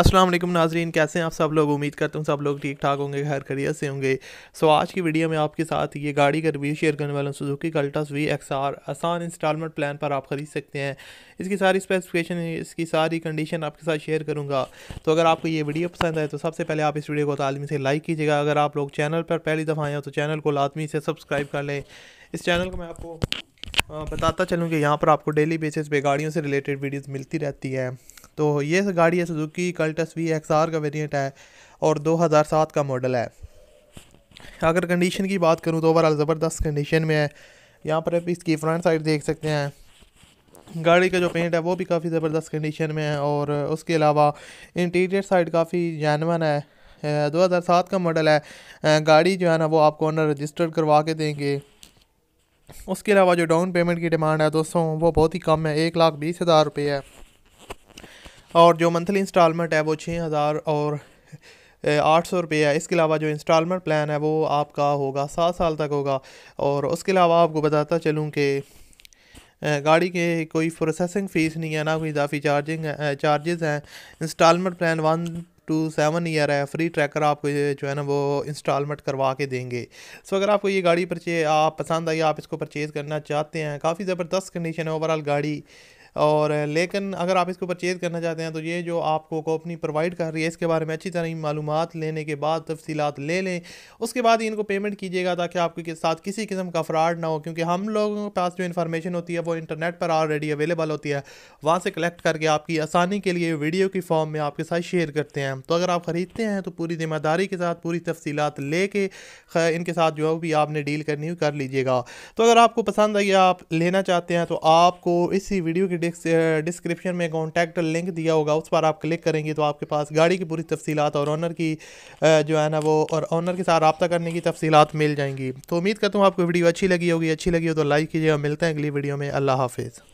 अस्सलाम वालेकुम नाजरीन कैसे हैं आप सब लोग उम्मीद करता हूँ सब लोग ठीक ठाक होंगे खैर खरीद से होंगे सो आज की वीडियो में आपके साथ ये गाड़ी का रिव्यू शेयर करने वाला Suzuki Cultus V X R आसान इंस्टॉलमेंट प्लान पर आप ख़रीद सकते हैं इसकी सारी स्पेसिफिकेशन इसकी सारी कंडीशन आपके साथ शेयर करूँगा तो अगर आपको ये वीडियो पसंद आए तो सबसे पहले आप इस वीडियो को तालमी से लाइक कीजिएगा अगर आप लोग चैनल पर पहली दफ़ा आए हो तो चैनल को लातमी से सब्सक्राइब कर लें इस चैनल को मैं आपको बताता चलूँ कि यहाँ पर आपको डेली बेसिस पे गाड़ियों से रिलेटेड वीडियोज़ मिलती रहती है तो ये गाड़ी है Suzuki Cultus V X R का वेरियंट है और सात का मॉडल है अगर कंडीशन की बात करूँ तो ओवरऑल ज़बरदस्त कंडीशन में है यहाँ पर आप इसकी फ्रंट साइड देख सकते हैं गाड़ी का जो पेंट है वो भी काफ़ी ज़बरदस्त कंडीशन में है और उसके अलावा इंटीरियर साइड काफ़ी जानवन है 2007 का मॉडल है गाड़ी जो है ना वो आपको ऑनर रजिस्टर्ड करवा के देंगे उसके अलावा जो डाउन पेमेंट की डिमांड है दोस्तों वो बहुत ही कम है एक लाख बीस हज़ार रुपये है और जो मंथली इंस्टॉलमेंट है वो छः हज़ार और आठ सौ रुपये है इसके अलावा जो इंस्टॉलमेंट प्लान है वो आपका होगा सात साल तक होगा और उसके अलावा आपको बताता चलूँ कि गाड़ी के कोई प्रोसेसिंग फ़ीस नहीं है ना कोई इजाफी चार्जिंग चार्जेस हैं instalment plan one two seven year है फ्री ट्रैकर आपको जो है ना वो इंस्टॉलमेंट करवा के देंगे सो अगर आपको ये गाड़ी परचे आप पसंद आई आप इसको परचेज़ करना चाहते हैं काफ़ी ज़बरदस्त कंडीशन है ओवरऑल गाड़ी और लेकिन अगर आप इसको परचेज़ करना चाहते हैं तो ये जो आपको कंपनी प्रोवाइड कर रही है इसके बारे में अच्छी तरह मालूम लेने के बाद तफसीत ले लें उसके बाद ही इनको पेमेंट कीजिएगा ताकि आपके साथ किसी किस्म का फ्रॉड ना हो क्योंकि हम लोगों के पास जो इन्फॉर्मेशन होती है वो इंटरनेट पर ऑलरेडी अवेलेबल होती है वहाँ से कलेक्ट करके आपकी आसानी के लिए वीडियो की फॉर्म में आपके साथ शेयर करते हैं तो अगर आप ख़रीदते हैं तो पूरी ज़िम्मेदारी के साथ पूरी तफसीत ले के इनके साथ जो भी आपने डील करनी हो कर लीजिएगा तो अगर आपको पसंद आई आप लेना चाहते हैं तो आपको इसी वीडियो के डिस्क्रिप्शन में कॉन्टैक्ट लिंक दिया होगा उस पर आप क्लिक करेंगे तो आपके पास गाड़ी की पूरी तफसीत और ऑनर की जो है ना वो और ऑनर के साथ रबता करने की तफसीत मिल जाएंगी तो उम्मीद करता हूँ आपको वीडियो अच्छी लगी होगी अच्छी लगी हो तो लाइक कीजिएगा मिलते हैं अगली वीडियो में अल्लाह हाफिज़